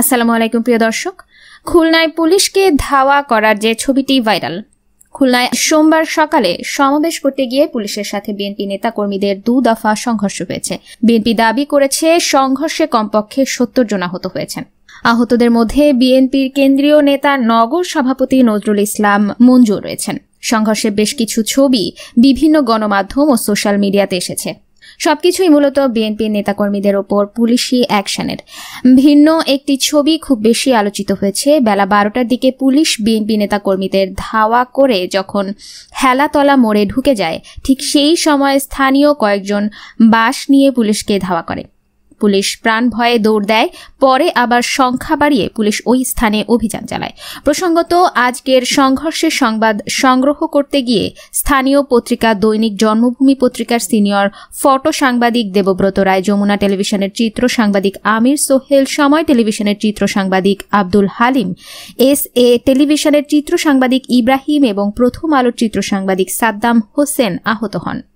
আসসালামু আলাইকুম প্রিয় দর্শক খুলনায় পুলিশকে ধাওয়া করার যে ছবিটি ভাইরাল খুলনায় সোমবার সকালে সমাবেশ করতে গিয়ে পুলিশের সাথে বিএনপি নেতাকর্মীদের দু দফা সংঘর্ষ হয়েছে বিএনপি দাবি করেছে সংঘর্ষে কমপক্ষে সত্তর জন আহত হয়েছেন আহতদের মধ্যে বিএনপির কেন্দ্রীয় নেতা নগর সভাপতি নজরুল ইসলাম মঞ্জুর রয়েছেন সংঘর্ষে বেশ কিছু ছবি বিভিন্ন গণমাধ্যম ও সোশ্যাল মিডিয়াতে এসেছে সবকিছুই মূলত বিএনপির নেতাকর্মীদের ওপর পুলিশি অ্যাকশনের ভিন্ন একটি ছবি খুব বেশি আলোচিত হয়েছে বেলা বারোটার দিকে পুলিশ বিএনপি নেতাকর্মীদের ধাওয়া করে যখন হেলাতলা মোড়ে ঢুকে যায় ঠিক সেই সময় স্থানীয় কয়েকজন বাস নিয়ে পুলিশকে ধাওয়া করে পুলিশ প্রাণ ভয়ে দৌড় দেয় পরে আবার সংখ্যা বাড়িয়ে পুলিশ ওই স্থানে অভিযান চালায় প্রসঙ্গত আজকের সংঘর্ষের সংবাদ সংগ্রহ করতে গিয়ে স্থানীয় পত্রিকা দৈনিক জন্মভূমি পত্রিকার সিনিয়র ফটো সাংবাদিক দেবব্রত রায় যমুনা টেলিভিশনের চিত্র সাংবাদিক আমির সোহেল সময় টেলিভিশনের চিত্র সাংবাদিক আব্দুল হালিম এস এ টেলিভিশনের চিত্র সাংবাদিক ইব্রাহিম এবং প্রথম আলোর চিত্র সাংবাদিক সাদ্দাম হোসেন আহত হন